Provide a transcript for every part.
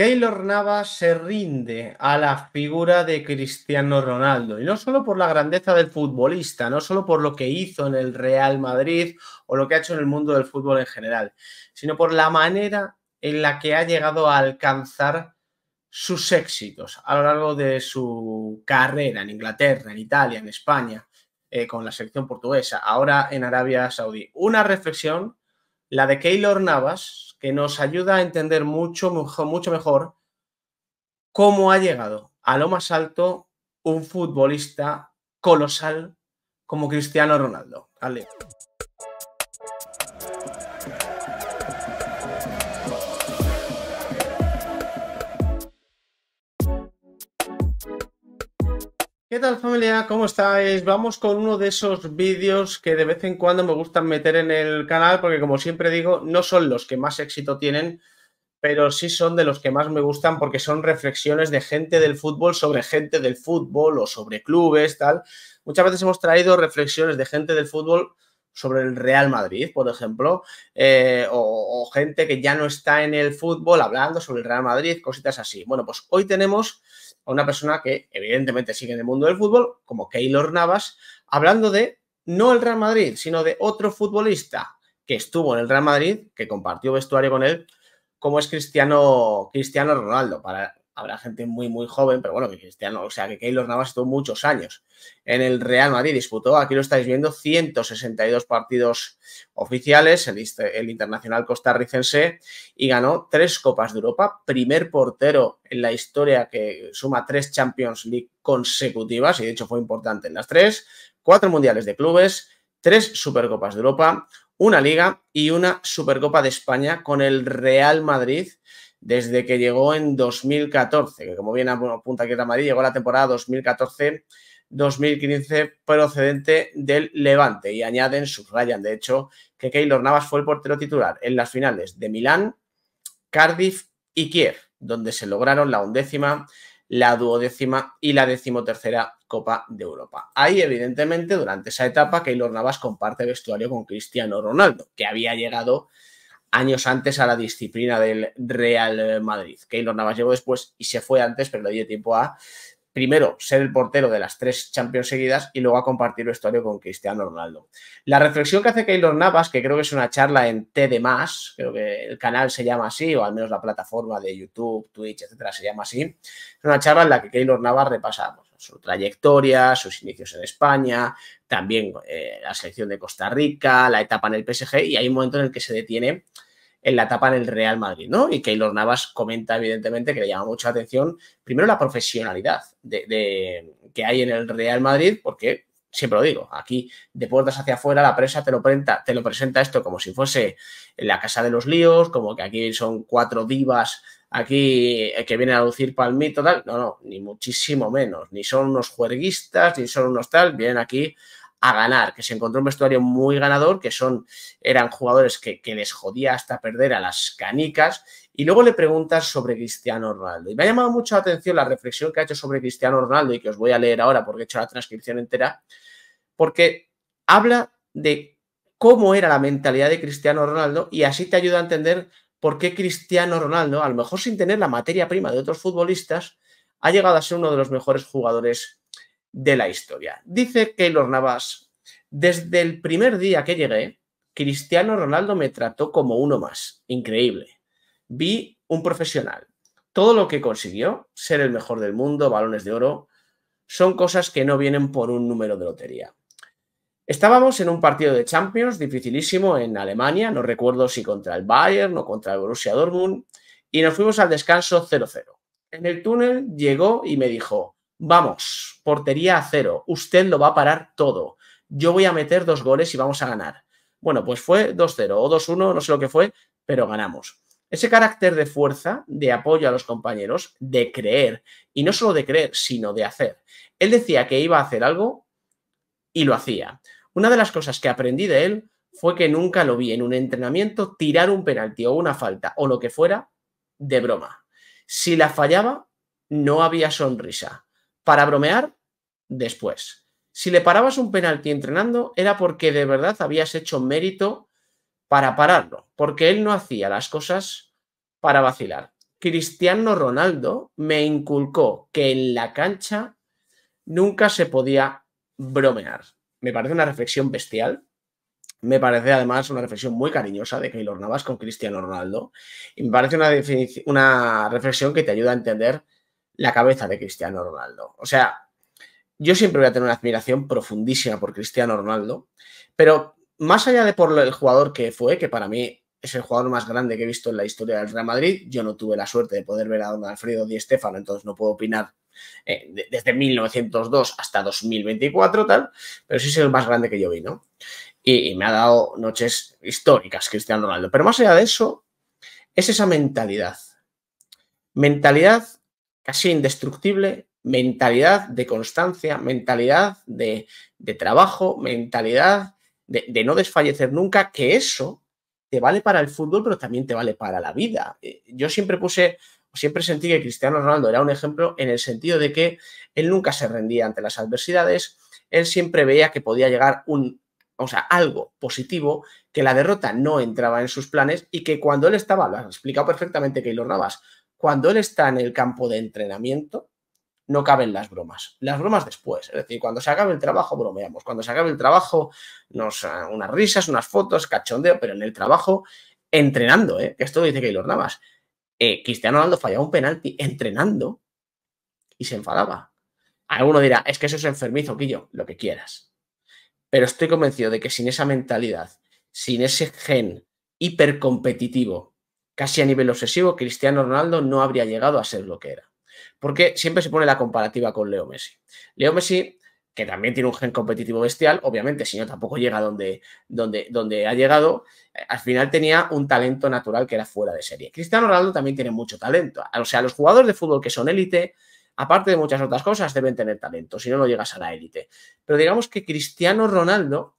Keylor Navas se rinde a la figura de Cristiano Ronaldo, y no solo por la grandeza del futbolista, no solo por lo que hizo en el Real Madrid o lo que ha hecho en el mundo del fútbol en general, sino por la manera en la que ha llegado a alcanzar sus éxitos a lo largo de su carrera en Inglaterra, en Italia, en España, eh, con la selección portuguesa, ahora en Arabia Saudí. Una reflexión la de Keylor Navas, que nos ayuda a entender mucho, mucho, mejor cómo ha llegado a lo más alto un futbolista colosal como Cristiano Ronaldo. ¿Qué tal familia? ¿Cómo estáis? Vamos con uno de esos vídeos que de vez en cuando me gustan meter en el canal porque como siempre digo, no son los que más éxito tienen, pero sí son de los que más me gustan porque son reflexiones de gente del fútbol sobre gente del fútbol o sobre clubes, tal. Muchas veces hemos traído reflexiones de gente del fútbol sobre el Real Madrid, por ejemplo, eh, o, gente que ya no está en el fútbol hablando sobre el Real Madrid, cositas así. Bueno, pues hoy tenemos a una persona que evidentemente sigue en el mundo del fútbol, como Keylor Navas, hablando de no el Real Madrid, sino de otro futbolista que estuvo en el Real Madrid, que compartió vestuario con él, como es Cristiano, Cristiano Ronaldo. Para habrá gente muy, muy joven, pero bueno, que Cristiano, o sea, que Keylor Navas estuvo muchos años en el Real Madrid, disputó, aquí lo estáis viendo, 162 partidos oficiales, el, el internacional costarricense, y ganó tres Copas de Europa, primer portero en la historia que suma tres Champions League consecutivas, y de hecho fue importante en las tres, cuatro Mundiales de Clubes, tres Supercopas de Europa, una Liga y una Supercopa de España con el Real Madrid, desde que llegó en 2014, que como bien apunta aquí Madrid, llegó la temporada 2014-2015 procedente del Levante y añaden, subrayan de hecho, que Keylor Navas fue el portero titular en las finales de Milán, Cardiff y Kiev, donde se lograron la undécima, la duodécima y la decimotercera Copa de Europa. Ahí, evidentemente, durante esa etapa, Keylor Navas comparte vestuario con Cristiano Ronaldo, que había llegado años antes a la disciplina del Real Madrid. Keylor Navas llegó después y se fue antes, pero le dio tiempo a primero ser el portero de las tres Champions seguidas y luego a compartir historia con Cristiano Ronaldo. La reflexión que hace Keylor Navas, que creo que es una charla en T más, creo que el canal se llama así, o al menos la plataforma de YouTube, Twitch, etcétera, se llama así, es una charla en la que Keylor Navas repasa pues, su trayectoria, sus inicios en España, también eh, la selección de Costa Rica, la etapa en el PSG, y hay un momento en el que se detiene en la etapa en el Real Madrid, ¿no? Y Keylor Navas comenta, evidentemente, que le llama mucho atención, primero, la profesionalidad de, que hay en el Real Madrid, porque siempre lo digo, aquí de puertas hacia afuera la prensa te lo, presenta, te lo presenta esto como si fuese la casa de los líos, como que aquí son cuatro divas aquí eh, que vienen a lucir palmito, tal. No, no, ni muchísimo menos, ni son unos juerguistas, ni son unos tal, vienen aquí a ganar, que se encontró un vestuario muy ganador, que son, eran jugadores que, que les jodía hasta perder a las canicas. Y luego le preguntas sobre Cristiano Ronaldo. Y me ha llamado mucho la atención la reflexión que ha hecho sobre Cristiano Ronaldo y que os voy a leer ahora porque he hecho la transcripción entera, porque habla de cómo era la mentalidad de Cristiano Ronaldo y así te ayuda a entender por qué Cristiano Ronaldo, a lo mejor sin tener la materia prima de otros futbolistas, ha llegado a ser uno de los mejores jugadores de la historia. Dice Keylor Navas, desde el primer día que llegué, Cristiano Ronaldo me trató como uno más. Increíble. Vi un profesional. Todo lo que consiguió, ser el mejor del mundo, balones de oro, son cosas que no vienen por un número de lotería. Estábamos en un partido de Champions dificilísimo en Alemania, no recuerdo si contra el Bayern o contra el Borussia Dortmund, y nos fuimos al descanso 0-0. En el túnel llegó y me dijo, Vamos, portería a cero. Usted lo va a parar todo. Yo voy a meter dos goles y vamos a ganar. Bueno, pues fue 2-0 o 2-1, no sé lo que fue, pero ganamos. Ese carácter de fuerza, de apoyo a los compañeros, de creer, y no solo de creer, sino de hacer. Él decía que iba a hacer algo y lo hacía. Una de las cosas que aprendí de él fue que nunca lo vi en un entrenamiento tirar un penalti o una falta o lo que fuera de broma. Si la fallaba, no había sonrisa para bromear después. Si le parabas un penalti entrenando, era porque de verdad habías hecho mérito para pararlo, porque él no hacía las cosas para vacilar. Cristiano Ronaldo me inculcó que en la cancha nunca se podía bromear. Me parece una reflexión bestial. Me parece además una reflexión muy cariñosa de Keylor Navas con Cristiano Ronaldo. Y me parece una, una reflexión que te ayuda a entender la cabeza de Cristiano Ronaldo. O sea, yo siempre voy a tener una admiración profundísima por Cristiano Ronaldo, pero más allá de por el jugador que fue, que para mí es el jugador más grande que he visto en la historia del Real Madrid, yo no tuve la suerte de poder ver a don Alfredo Di Stéfano, entonces no puedo opinar eh, desde 1902 hasta 2024, tal, pero sí es el más grande que yo vi, ¿no? y me ha dado noches históricas Cristiano Ronaldo, pero más allá de eso, es esa mentalidad. Mentalidad casi indestructible, mentalidad de constancia, mentalidad de, de trabajo, mentalidad de, no desfallecer nunca, que eso te vale para el fútbol, pero también te vale para la vida. Eh, yo siempre puse, siempre sentí que Cristiano Ronaldo era un ejemplo en el sentido de que él nunca se rendía ante las adversidades, él siempre veía que podía llegar un, o sea, algo positivo, que la derrota no entraba en sus planes y que cuando él estaba, lo has explicado perfectamente Keylor Navas, cuando él está en el campo de entrenamiento, no caben las bromas. Las bromas después, es decir, cuando se acabe el trabajo bromeamos, cuando se acabe el trabajo nos ah, unas risas, unas fotos, cachondeo, pero en el trabajo entrenando, ¿eh? esto lo dice Keylor Navas. Eh, Cristiano Ronaldo fallaba un penalti entrenando y se enfadaba. Alguno dirá, es que eso es enfermizo, Quillo, lo que quieras. Pero estoy convencido de que sin esa mentalidad, sin ese gen hipercompetitivo casi a nivel obsesivo, Cristiano Ronaldo no habría llegado a ser lo que era. Porque siempre se pone la comparativa con Leo Messi. Leo Messi, que también tiene un gen competitivo bestial, obviamente, si no tampoco llega donde, donde, donde ha llegado, eh, al final tenía un talento natural que era fuera de serie. Cristiano Ronaldo también tiene mucho talento. O sea, los jugadores de fútbol que son élite, aparte de muchas otras cosas, deben tener talento, si no, no llegas a la élite. Pero digamos que Cristiano Ronaldo,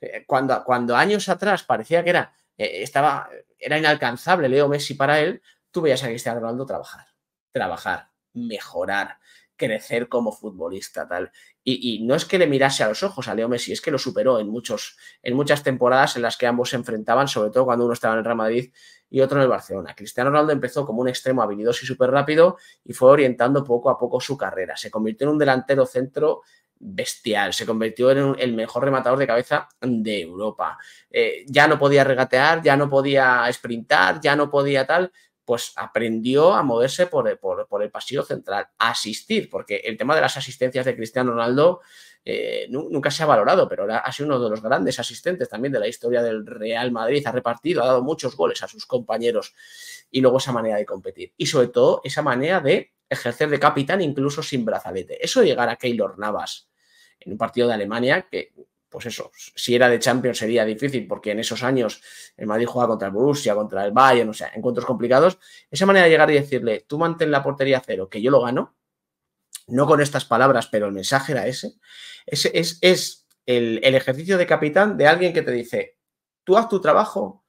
eh, cuando, cuando años atrás parecía que era eh, estaba, era inalcanzable Leo Messi para él, tú veías a Cristiano Ronaldo trabajar, trabajar, mejorar, crecer como futbolista, tal. Y, no es que le mirase a los ojos a Leo Messi, es que lo superó en, muchos, en muchas temporadas en las que ambos se enfrentaban, sobre todo cuando uno estaba en el Real Madrid y otro en el Barcelona. Cristiano Ronaldo empezó como un extremo habilidoso y súper rápido y fue orientando poco a poco su carrera. Se convirtió en un delantero centro bestial. Se convirtió en el mejor rematador de cabeza de Europa. Eh, ya no podía regatear, ya no podía sprintar, ya no podía tal. Pues aprendió a moverse por, el pasillo central, a asistir, porque el tema de las asistencias de Cristiano Ronaldo eh, nunca se ha valorado, pero ha sido uno de los grandes asistentes también de la historia del Real Madrid. Ha repartido, ha dado muchos goles a sus compañeros y luego esa manera de competir. Y sobre todo esa manera de ejercer de capitán incluso sin brazalete. Eso llegar a Keylor Navas en un partido de Alemania que, pues eso, si era de Champions sería difícil, porque en esos años el Madrid jugaba contra el Borussia, contra el Bayern, o sea, encuentros complicados. Esa manera de llegar y decirle, tú mantén la portería cero, que yo lo gano, no con estas palabras, pero el mensaje era ese, ese es, el ejercicio de capitán de alguien que te dice, tú haz tu trabajo,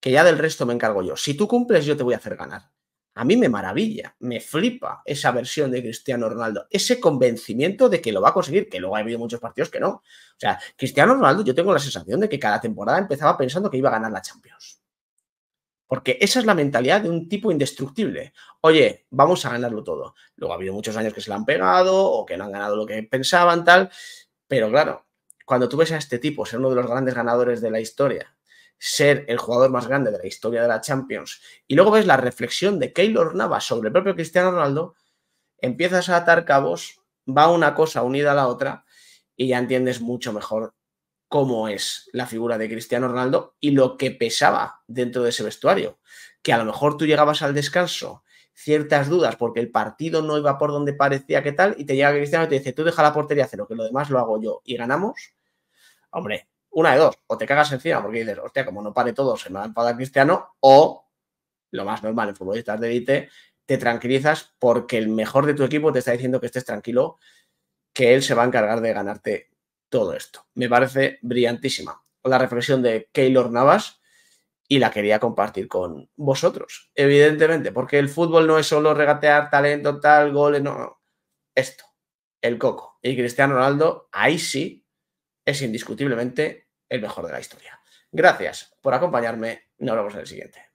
que ya del resto me encargo yo. Si tú cumples, yo te voy a hacer ganar. A mí me maravilla, me flipa esa versión de Cristiano Ronaldo, ese convencimiento de que lo va a conseguir, que luego ha habido muchos partidos que no. O sea, Cristiano Ronaldo, yo tengo la sensación de que cada temporada empezaba pensando que iba a ganar la Champions. Porque esa es la mentalidad de un tipo indestructible. Oye, vamos a ganarlo todo. Luego ha habido muchos años que se le han pegado o que no han ganado lo que pensaban, tal. Pero claro, cuando tú ves a este tipo ser uno de los grandes ganadores de la historia, ser el jugador más grande de la historia de la Champions, y luego ves la reflexión de Keylor Navas sobre el propio Cristiano Ronaldo, empiezas a atar cabos, va una cosa unida a la otra, y ya entiendes mucho mejor cómo es la figura de Cristiano Ronaldo y lo que pesaba dentro de ese vestuario. Que a lo mejor tú llegabas al descanso, ciertas dudas, porque el partido no iba por donde parecía que tal, y te llega Cristiano y te dice, tú deja la portería cero, que lo demás lo hago yo, y ganamos. Hombre, una de dos, o te cagas encima porque dices, hostia, como no pare todo, se me va a enfadar Cristiano, o lo más normal en futbolistas de élite, te tranquilizas porque el mejor de tu equipo te está diciendo que estés tranquilo, que él se va a encargar de ganarte todo esto. Me parece brillantísima la reflexión de Keylor Navas y la quería compartir con vosotros, evidentemente, porque el fútbol no es solo regatear talento, tal, gol, no, no. Esto, el coco. Y Cristiano Ronaldo, ahí sí, es indiscutiblemente el mejor de la historia. Gracias por acompañarme. Nos vemos en el siguiente.